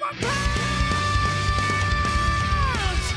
my power.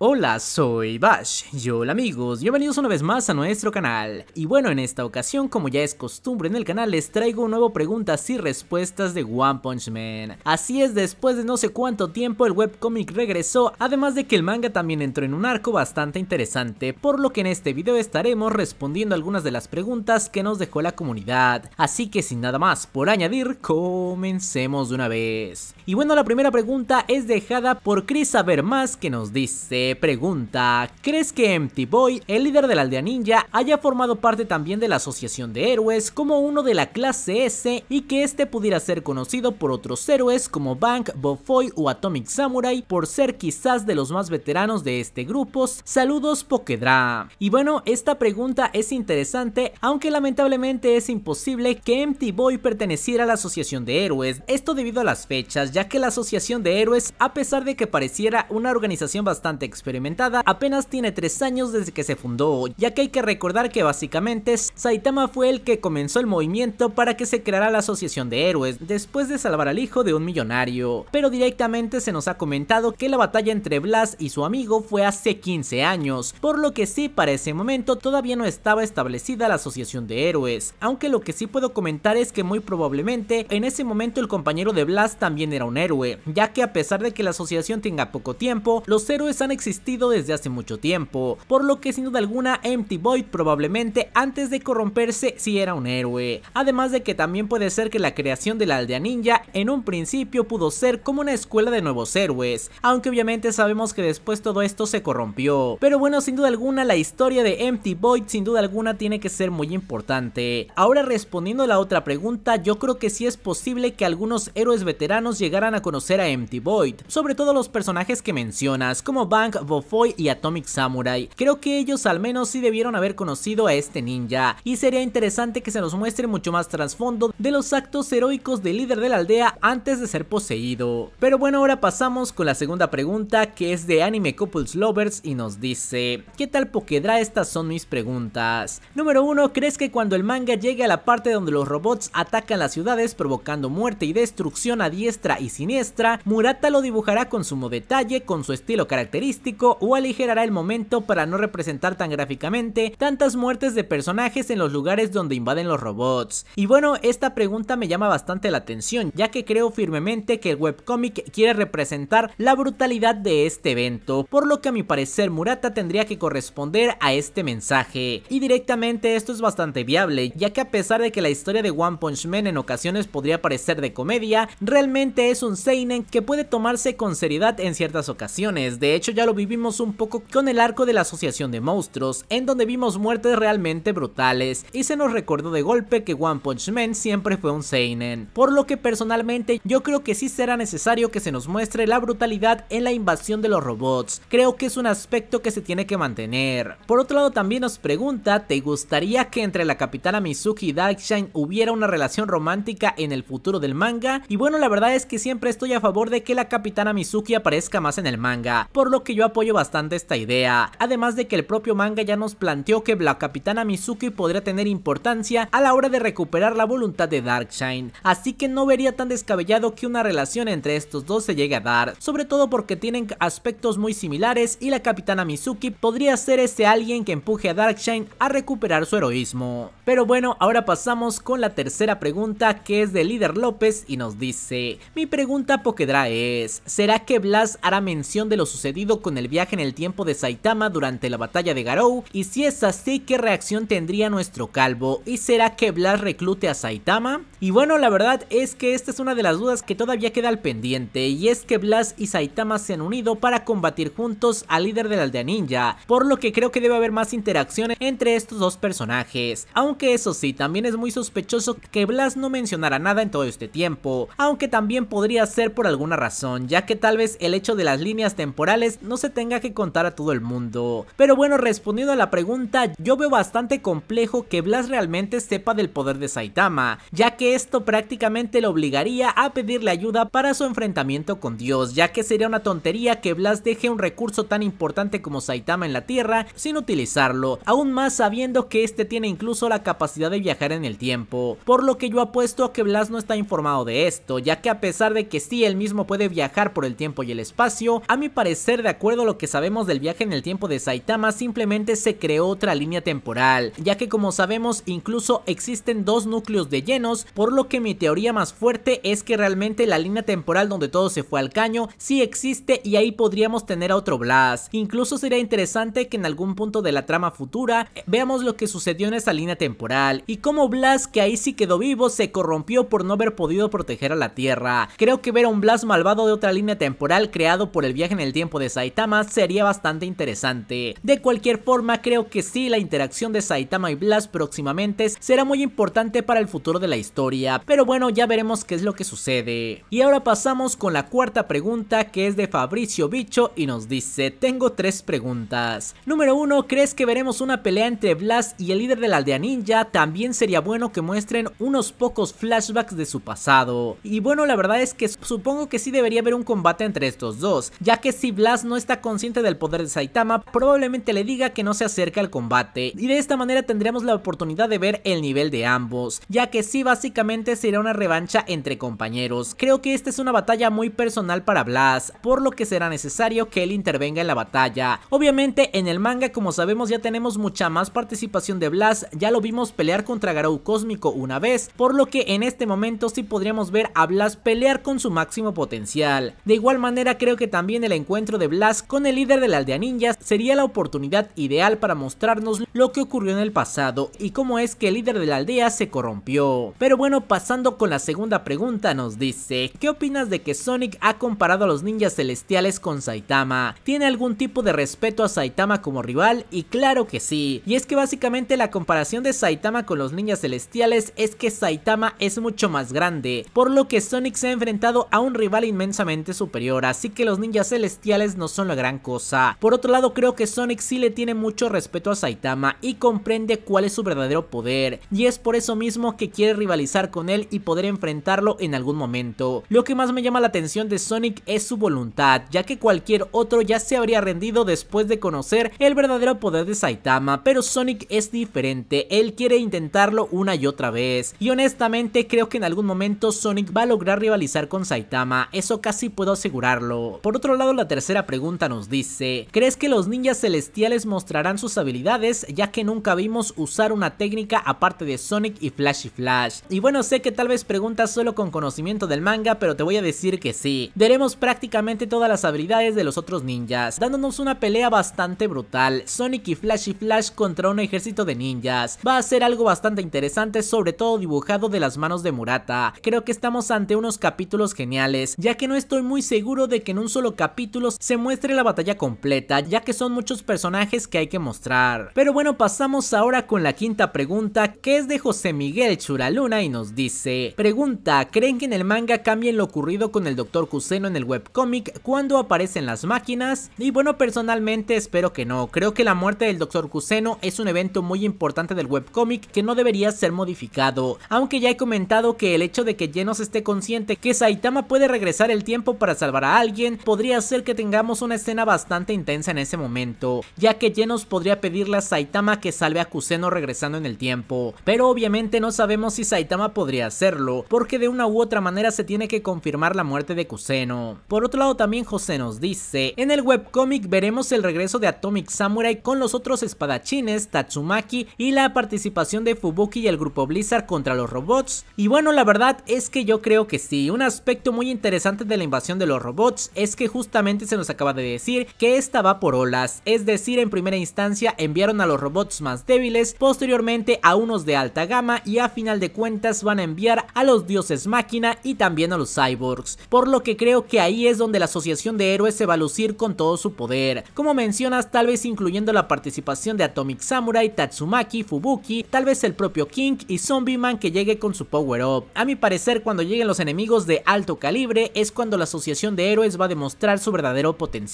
Hola, soy Bash y hola amigos, bienvenidos una vez más a nuestro canal. Y bueno, en esta ocasión, como ya es costumbre en el canal, les traigo un nuevo preguntas y respuestas de One Punch Man. Así es, después de no sé cuánto tiempo el webcomic regresó, además de que el manga también entró en un arco bastante interesante, por lo que en este video estaremos respondiendo algunas de las preguntas que nos dejó la comunidad. Así que sin nada más por añadir, comencemos de una vez. Y bueno, la primera pregunta es dejada por Chris Saber Más que nos dice pregunta, ¿crees que Empty Boy, el líder de la aldea ninja, haya formado parte también de la Asociación de Héroes como uno de la clase S y que este pudiera ser conocido por otros héroes como Bank, Bofoy o Atomic Samurai por ser quizás de los más veteranos de este grupo? Saludos Pokedra. Y bueno, esta pregunta es interesante, aunque lamentablemente es imposible que Empty Boy perteneciera a la Asociación de Héroes, esto debido a las fechas, ya que la Asociación de Héroes, a pesar de que pareciera una organización bastante experimentada, apenas tiene 3 años desde que se fundó, ya que hay que recordar que básicamente Saitama fue el que comenzó el movimiento para que se creara la Asociación de Héroes, después de salvar al hijo de un millonario, pero directamente se nos ha comentado que la batalla entre Blas y su amigo fue hace 15 años, por lo que sí para ese momento todavía no estaba establecida la Asociación de Héroes, aunque lo que sí puedo comentar es que muy probablemente en ese momento el compañero de Blas también era un héroe, ya que a pesar de que la asociación tenga poco tiempo, los héroes han existido desde hace mucho tiempo, por lo que sin duda alguna Empty Void probablemente antes de corromperse si era un héroe, además de que también puede ser que la creación de la aldea ninja en un principio pudo ser como una escuela de nuevos héroes, aunque obviamente sabemos que después todo esto se corrompió, pero bueno sin duda alguna la historia de Empty Void sin duda alguna tiene que ser muy importante. Ahora respondiendo a la otra pregunta yo creo que sí es posible que algunos héroes veteranos llegaran a conocer a Empty Void, sobre todo los personajes que mencionas como Bank Bofoy y Atomic Samurai. Creo que ellos al menos sí debieron haber conocido a este ninja, y sería interesante que se nos muestre mucho más trasfondo de los actos heroicos del líder de la aldea antes de ser poseído. Pero bueno, ahora pasamos con la segunda pregunta que es de Anime Couples Lovers y nos dice, ¿qué tal Pokedra? Estas son mis preguntas. Número 1, ¿crees que cuando el manga llegue a la parte donde los robots atacan las ciudades provocando muerte y destrucción a diestra y siniestra, Murata lo dibujará con sumo detalle, con su estilo característico o aligerará el momento para no representar tan gráficamente tantas muertes de personajes en los lugares donde invaden los robots. Y bueno, esta pregunta me llama bastante la atención, ya que creo firmemente que el webcómic quiere representar la brutalidad de este evento, por lo que a mi parecer Murata tendría que corresponder a este mensaje. Y directamente esto es bastante viable, ya que a pesar de que la historia de One Punch Man en ocasiones podría parecer de comedia, realmente es un seinen que puede tomarse con seriedad en ciertas ocasiones. De hecho, ya vivimos un poco con el arco de la Asociación de Monstruos, en donde vimos muertes realmente brutales y se nos recordó de golpe que One Punch Man siempre fue un seinen, por lo que personalmente yo creo que sí será necesario que se nos muestre la brutalidad en la invasión de los robots, creo que es un aspecto que se tiene que mantener. Por otro lado también nos pregunta, ¿te gustaría que entre la capitana Mizuki y Darkshine hubiera una relación romántica en el futuro del manga? Y bueno la verdad es que siempre estoy a favor de que la capitana Mizuki aparezca más en el manga, por lo que yo apoyo bastante esta idea, además de que el propio manga ya nos planteó que la capitana Mizuki podría tener importancia a la hora de recuperar la voluntad de Darkshine, así que no vería tan descabellado que una relación entre estos dos se llegue a dar, sobre todo porque tienen aspectos muy similares y la capitana Mizuki podría ser ese alguien que empuje a Darkshine a recuperar su heroísmo. Pero bueno, ahora pasamos con la tercera pregunta que es de Líder López y nos dice, mi pregunta Pokedra es, ¿será que Blas hará mención de lo sucedido con con el viaje en el tiempo de Saitama durante la batalla de Garou y si es así, ¿qué reacción tendría nuestro calvo? ¿Y será que Blas reclute a Saitama? Y bueno, la verdad es que esta es una de las dudas que todavía queda al pendiente y es que Blas y Saitama se han unido para combatir juntos al líder de la aldea ninja, por lo que creo que debe haber más interacción entre estos dos personajes, aunque eso sí, también es muy sospechoso que Blas no mencionara nada en todo este tiempo, aunque también podría ser por alguna razón, ya que tal vez el hecho de las líneas temporales no se tenga que contar a todo el mundo. Pero bueno, respondiendo a la pregunta, yo veo bastante complejo que Blas realmente sepa del poder de Saitama, ya que esto prácticamente lo obligaría a pedirle ayuda para su enfrentamiento con Dios, ya que sería una tontería que Blas deje un recurso tan importante como Saitama en la Tierra sin utilizarlo, aún más sabiendo que este tiene incluso la capacidad de viajar en el tiempo, por lo que yo apuesto a que Blas no está informado de esto, ya que a pesar de que sí él mismo puede viajar por el tiempo y el espacio, a mi parecer de acuerdo acuerdo lo que sabemos del viaje en el tiempo de Saitama, simplemente se creó otra línea temporal, ya que como sabemos incluso existen dos núcleos de llenos, por lo que mi teoría más fuerte es que realmente la línea temporal donde todo se fue al caño sí existe y ahí podríamos tener a otro Blast. Incluso sería interesante que en algún punto de la trama futura eh, veamos lo que sucedió en esa línea temporal y cómo Blast, que ahí sí quedó vivo, se corrompió por no haber podido proteger a la Tierra. Creo que ver a un Blast malvado de otra línea temporal creado por el viaje en el tiempo de Saitama sería bastante interesante. De cualquier forma, creo que sí, la interacción de Saitama y Blast próximamente será muy importante para el futuro de la historia, pero bueno, ya veremos qué es lo que sucede. Y ahora pasamos con la cuarta pregunta que es de Fabricio Bicho y nos dice, tengo tres preguntas. Número uno, ¿crees que veremos una pelea entre Blast y el líder de la aldea ninja? También sería bueno que muestren unos pocos flashbacks de su pasado. Y bueno, la verdad es que supongo que sí debería haber un combate entre estos dos, ya que si Blast no está consciente del poder de Saitama, probablemente le diga que no se acerque al combate, y de esta manera tendremos la oportunidad de ver el nivel de ambos, ya que sí básicamente será una revancha entre compañeros. Creo que esta es una batalla muy personal para Blas, por lo que será necesario que él intervenga en la batalla. Obviamente en el manga como sabemos ya tenemos mucha más participación de Blas, ya lo vimos pelear contra Garou Cósmico una vez, por lo que en este momento sí podríamos ver a Blas pelear con su máximo potencial. De igual manera creo que también el encuentro de Blas con el líder de la aldea ninjas sería la oportunidad ideal para mostrarnos lo que ocurrió en el pasado y cómo es que el líder de la aldea se corrompió. Pero bueno, pasando con la segunda pregunta nos dice, ¿qué opinas de que Sonic ha comparado a los ninjas celestiales con Saitama? ¿Tiene algún tipo de respeto a Saitama como rival? Y claro que sí, y es que básicamente la comparación de Saitama con los ninjas celestiales es que Saitama es mucho más grande, por lo que Sonic se ha enfrentado a un rival inmensamente superior, así que los ninjas celestiales no son la gran cosa. Por otro lado, creo que Sonic si le tiene mucho respeto a Saitama y comprende cuál es su verdadero poder, y es por eso mismo que quiere rivalizar con él y poder enfrentarlo en algún momento. Lo que más me llama la atención de Sonic es su voluntad, ya que cualquier otro ya se habría rendido después de conocer el verdadero poder de Saitama, pero Sonic es diferente, él quiere intentarlo una y otra vez, y honestamente creo que en algún momento Sonic va a lograr rivalizar con Saitama, eso casi puedo asegurarlo. Por otro lado, la tercera pregunta nos dice, ¿crees que los ninjas celestiales mostrarán sus habilidades ya que nunca vimos usar una técnica aparte de Sonic y Flash y Flash? Y bueno, sé que tal vez preguntas solo con conocimiento del manga, pero te voy a decir que sí. Veremos prácticamente todas las habilidades de los otros ninjas, dándonos una pelea bastante brutal. Sonic y Flash y Flash contra un ejército de ninjas. Va a ser algo bastante interesante, sobre todo dibujado de las manos de Murata. Creo que estamos ante unos capítulos geniales, ya que no estoy muy seguro de que en un solo capítulo se muestre la batalla completa, ya que son muchos personajes que hay que mostrar. Pero bueno, pasamos ahora con la quinta pregunta, que es de José Miguel Churaluna y nos dice... Pregunta, ¿creen que en el manga cambien lo ocurrido con el Dr. Kuseno en el webcómic cuando aparecen las máquinas? Y bueno, personalmente espero que no. Creo que la muerte del Dr. Kuseno es un evento muy importante del webcómic que no debería ser modificado. Aunque ya he comentado que el hecho de que Genos esté consciente que Saitama puede regresar el tiempo para salvar a alguien, podría ser que tengamos un una escena bastante intensa en ese momento, ya que Genos podría pedirle a Saitama que salve a Kuseno regresando en el tiempo, pero obviamente no sabemos si Saitama podría hacerlo, porque de una u otra manera se tiene que confirmar la muerte de Kuseno. Por otro lado también José nos dice, en el webcómic veremos el regreso de Atomic Samurai con los otros espadachines, Tatsumaki y la participación de Fubuki y el grupo Blizzard contra los robots. Y bueno, la verdad es que yo creo que sí, un aspecto muy interesante de la invasión de los robots es que justamente se nos acaba de de decir que esta va por olas, es decir, en primera instancia enviaron a los robots más débiles, posteriormente a unos de alta gama y a final de cuentas van a enviar a los dioses máquina y también a los cyborgs, por lo que creo que ahí es donde la asociación de héroes se va a lucir con todo su poder, como mencionas tal vez incluyendo la participación de Atomic Samurai, Tatsumaki, Fubuki, tal vez el propio King y Zombie Man que llegue con su power up. A mi parecer cuando lleguen los enemigos de alto calibre es cuando la asociación de héroes va a demostrar su verdadero potencial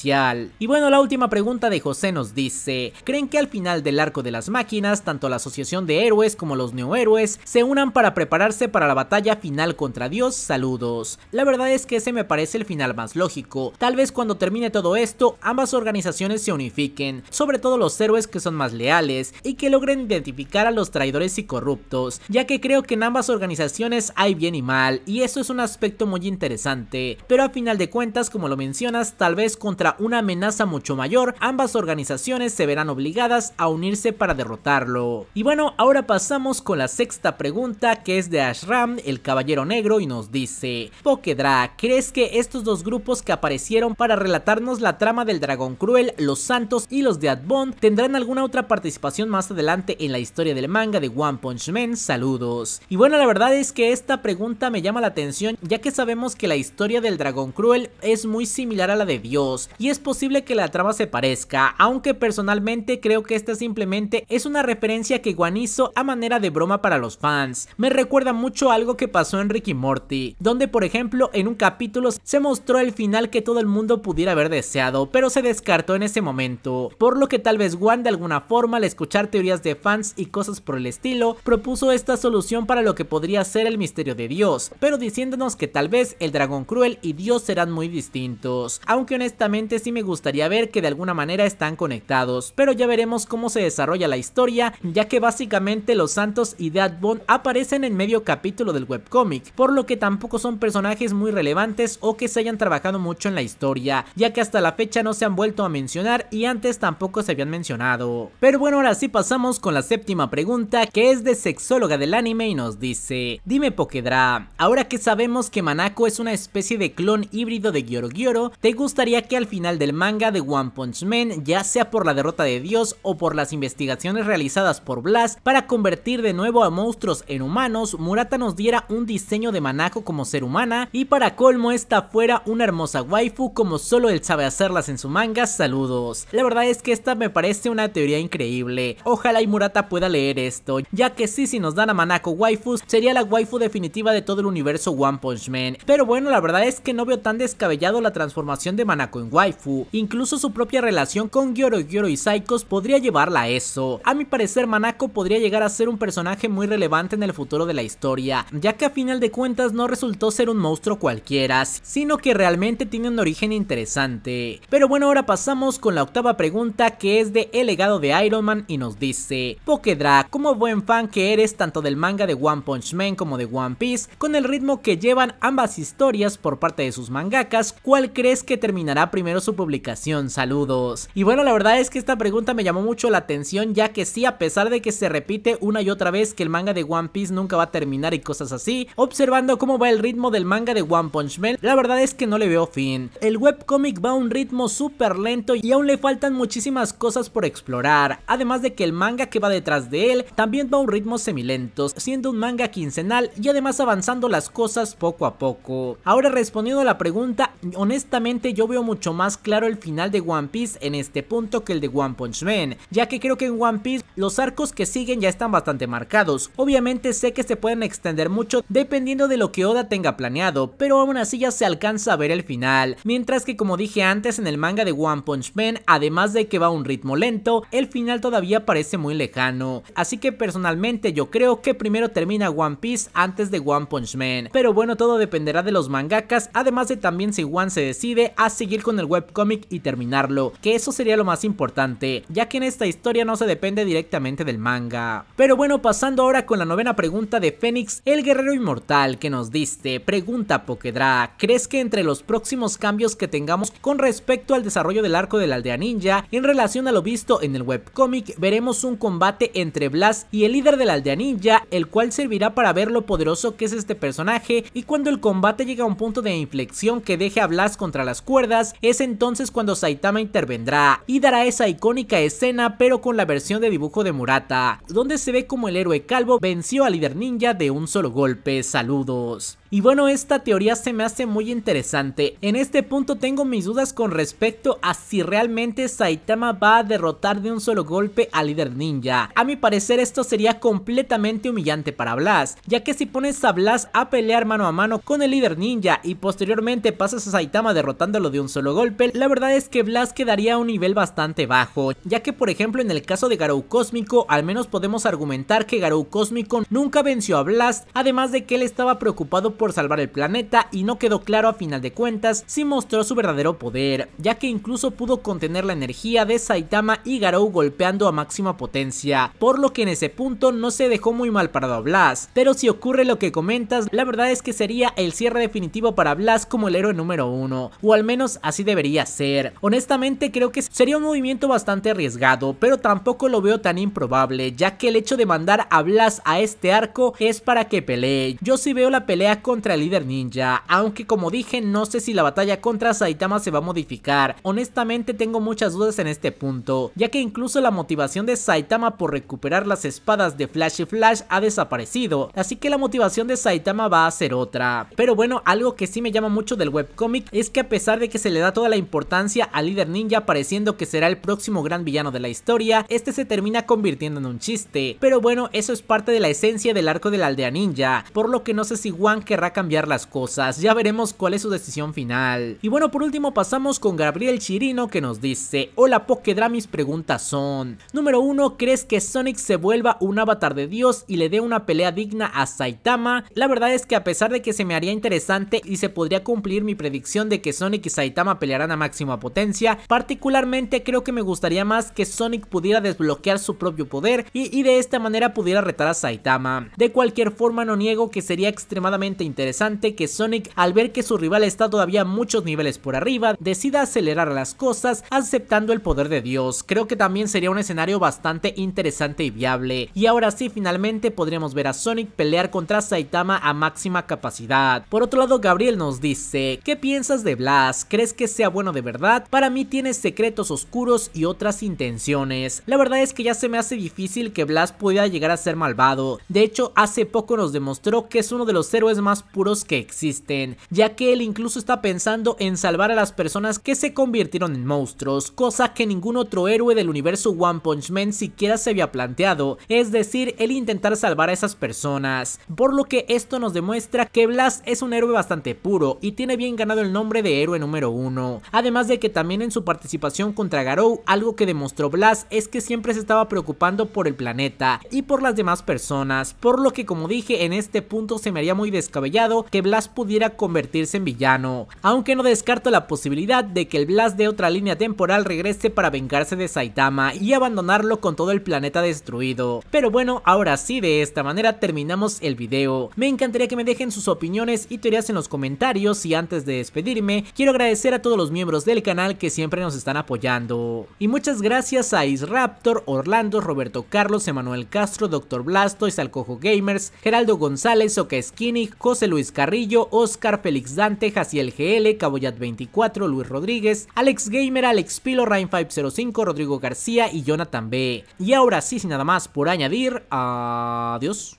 y bueno, la última pregunta de José nos dice, ¿creen que al final del arco de las máquinas, tanto la asociación de héroes como los neohéroes se unan para prepararse para la batalla final contra Dios? Saludos. La verdad es que ese me parece el final más lógico. Tal vez cuando termine todo esto, ambas organizaciones se unifiquen, sobre todo los héroes que son más leales y que logren identificar a los traidores y corruptos, ya que creo que en ambas organizaciones hay bien y mal, y eso es un aspecto muy interesante, pero a final de cuentas, como lo mencionas, tal vez contra una amenaza mucho mayor, ambas organizaciones se verán obligadas a unirse para derrotarlo. Y bueno, ahora pasamos con la sexta pregunta que es de Ashram, el caballero negro, y nos dice, Pokedra, ¿crees que estos dos grupos que aparecieron para relatarnos la trama del dragón cruel, los santos y los de Adbond tendrán alguna otra participación más adelante en la historia del manga de One Punch Man? Saludos. Y bueno, la verdad es que esta pregunta me llama la atención ya que sabemos que la historia del dragón cruel es muy similar a la de Dios, y es posible que la trama se parezca, aunque personalmente creo que esta simplemente es una referencia que Hizo a manera de broma para los fans. Me recuerda mucho algo que pasó en Ricky Morty, donde por ejemplo en un capítulo se mostró el final que todo el mundo pudiera haber deseado, pero se descartó en ese momento, por lo que tal vez Guan de alguna forma al escuchar teorías de fans y cosas por el estilo, propuso esta solución para lo que podría ser el misterio de Dios, pero diciéndonos que tal vez el dragón cruel y Dios serán muy distintos, aunque honestamente si sí me gustaría ver que de alguna manera están conectados, pero ya veremos cómo se desarrolla la historia, ya que básicamente los Santos y Dead Bond aparecen en medio capítulo del webcómic, por lo que tampoco son personajes muy relevantes o que se hayan trabajado mucho en la historia, ya que hasta la fecha no se han vuelto a mencionar y antes tampoco se habían mencionado. Pero bueno, ahora sí pasamos con la séptima pregunta que es de sexóloga del anime y nos dice, dime Pokedra, ahora que sabemos que Manako es una especie de clon híbrido de Gyoro Gyoro, ¿te gustaría que al final del manga de One Punch Man, ya sea por la derrota de Dios o por las investigaciones realizadas por Blast para convertir de nuevo a monstruos en humanos, Murata nos diera un diseño de Manako como ser humana y para colmo esta fuera una hermosa waifu como solo él sabe hacerlas en su manga, saludos. La verdad es que esta me parece una teoría increíble, ojalá y Murata pueda leer esto, ya que sí si nos dan a Manako waifus sería la waifu definitiva de todo el universo One Punch Man, pero bueno la verdad es que no veo tan descabellado la transformación de Manako en waifu. Incluso su propia relación con Gyoro Gyoro y Saikos podría llevarla a eso. A mi parecer, Manako podría llegar a ser un personaje muy relevante en el futuro de la historia, ya que a final de cuentas no resultó ser un monstruo cualquiera, sino que realmente tiene un origen interesante. Pero bueno, ahora pasamos con la octava pregunta que es de El legado de Iron Man y nos dice, Pokedra, como buen fan que eres tanto del manga de One Punch Man como de One Piece, con el ritmo que llevan ambas historias por parte de sus mangakas, ¿cuál crees que terminará primero? su publicación, saludos. Y bueno, la verdad es que esta pregunta me llamó mucho la atención ya que sí, a pesar de que se repite una y otra vez que el manga de One Piece nunca va a terminar y cosas así, observando cómo va el ritmo del manga de One Punch Man, la verdad es que no le veo fin. El webcomic va a un ritmo súper lento y aún le faltan muchísimas cosas por explorar, además de que el manga que va detrás de él también va a un ritmo semilentos, siendo un manga quincenal y además avanzando las cosas poco a poco. Ahora respondiendo a la pregunta, honestamente yo veo mucho más claro el final de One Piece en este punto que el de One Punch Man, ya que creo que en One Piece los arcos que siguen ya están bastante marcados. Obviamente sé que se pueden extender mucho dependiendo de lo que Oda tenga planeado, pero aún así ya se alcanza a ver el final. Mientras que como dije antes en el manga de One Punch Man, además de que va a un ritmo lento, el final todavía parece muy lejano. Así que personalmente yo creo que primero termina One Piece antes de One Punch Man. Pero bueno, todo dependerá de los mangakas, además de también si One se decide a seguir con el el webcomic y terminarlo, que eso sería lo más importante, ya que en esta historia no se depende directamente del manga. Pero bueno, pasando ahora con la novena pregunta de Fénix, el guerrero inmortal que nos diste, pregunta Pokedra, ¿crees que entre los próximos cambios que tengamos con respecto al desarrollo del arco de la aldea ninja, en relación a lo visto en el webcomic, veremos un combate entre Blas y el líder de la aldea ninja, el cual servirá para ver lo poderoso que es este personaje y cuando el combate llega a un punto de inflexión que deje a Blas contra las cuerdas, es entonces cuando Saitama intervendrá y dará esa icónica escena pero con la versión de dibujo de Murata, donde se ve como el héroe calvo venció al líder ninja de un solo golpe, saludos. Y bueno, esta teoría se me hace muy interesante. En este punto tengo mis dudas con respecto a si realmente Saitama va a derrotar de un solo golpe al líder ninja. A mi parecer esto sería completamente humillante para Blast ya que si pones a Blast a pelear mano a mano con el líder ninja y posteriormente pasas a Saitama derrotándolo de un solo golpe, la verdad es que Blast quedaría a un nivel bastante bajo, ya que por ejemplo en el caso de Garou Cósmico, al menos podemos argumentar que Garou Cósmico nunca venció a Blast, además de que él estaba preocupado por salvar el planeta y no quedó claro a final de cuentas si mostró su verdadero poder, ya que incluso pudo contener la energía de Saitama y Garou golpeando a máxima potencia, por lo que en ese punto no se dejó muy mal parado a Blast, pero si ocurre lo que comentas, la verdad es que sería el cierre definitivo para Blast como el héroe número uno, o al menos así de debería ser. Honestamente creo que sería un movimiento bastante arriesgado, pero tampoco lo veo tan improbable, ya que el hecho de mandar a Blas a este arco es para que pelee. Yo sí veo la pelea contra el líder ninja, aunque como dije no sé si la batalla contra Saitama se va a modificar. Honestamente tengo muchas dudas en este punto, ya que incluso la motivación de Saitama por recuperar las espadas de Flash y Flash ha desaparecido, así que la motivación de Saitama va a ser otra. Pero bueno, algo que sí me llama mucho del webcomic es que a pesar de que se le da toda la importancia al líder ninja pareciendo que será el próximo gran villano de la historia, este se termina convirtiendo en un chiste. Pero bueno, eso es parte de la esencia del arco de la aldea ninja, por lo que no sé si Juan querrá cambiar las cosas, ya veremos cuál es su decisión final. Y bueno, por último pasamos con Gabriel Chirino que nos dice, hola Pokedra, mis preguntas son, número 1, ¿crees que Sonic se vuelva un avatar de Dios y le dé una pelea digna a Saitama? La verdad es que a pesar de que se me haría interesante y se podría cumplir mi predicción de que Sonic y Saitama pelearán a máxima potencia. Particularmente creo que me gustaría más que Sonic pudiera desbloquear su propio poder y, de esta manera pudiera retar a Saitama. De cualquier forma no niego que sería extremadamente interesante que Sonic al ver que su rival está todavía muchos niveles por arriba decida acelerar las cosas aceptando el poder de Dios. Creo que también sería un escenario bastante interesante y viable. Y ahora sí finalmente podríamos ver a Sonic pelear contra Saitama a máxima capacidad. Por otro lado Gabriel nos dice, ¿qué piensas de Blast? ¿Crees que sea bueno de verdad, para mí tiene secretos oscuros y otras intenciones. La verdad es que ya se me hace difícil que Blas pueda llegar a ser malvado. De hecho, hace poco nos demostró que es uno de los héroes más puros que existen, ya que él incluso está pensando en salvar a las personas que se convirtieron en monstruos, cosa que ningún otro héroe del universo One Punch Man siquiera se había planteado, es decir, el intentar salvar a esas personas. Por lo que esto nos demuestra que Blas es un héroe bastante puro y tiene bien ganado el nombre de héroe número uno Además de que también en su participación contra Garou, algo que demostró Blast es que siempre se estaba preocupando por el planeta y por las demás personas, por lo que como dije en este punto se me haría muy descabellado que Blast pudiera convertirse en villano, aunque no descarto la posibilidad de que el Blast de otra línea temporal regrese para vengarse de Saitama y abandonarlo con todo el planeta destruido. Pero bueno, ahora sí, de esta manera terminamos el video. Me encantaría que me dejen sus opiniones y teorías en los comentarios y antes de despedirme, quiero agradecer a todos los miembros del canal que siempre nos están apoyando. Y muchas gracias a Israptor, Orlando, Roberto Carlos, Emanuel Castro, Doctor Blasto, Isalcojo Gamers, Geraldo González, Oka Skinny, José Luis Carrillo, Oscar Félix Dante, Jaciel GL, Caboyat24, Luis Rodríguez, Alex Gamer, Alex Pilo, Rain505, Rodrigo García y Jonathan B. Y ahora sí, sin nada más por añadir, adiós.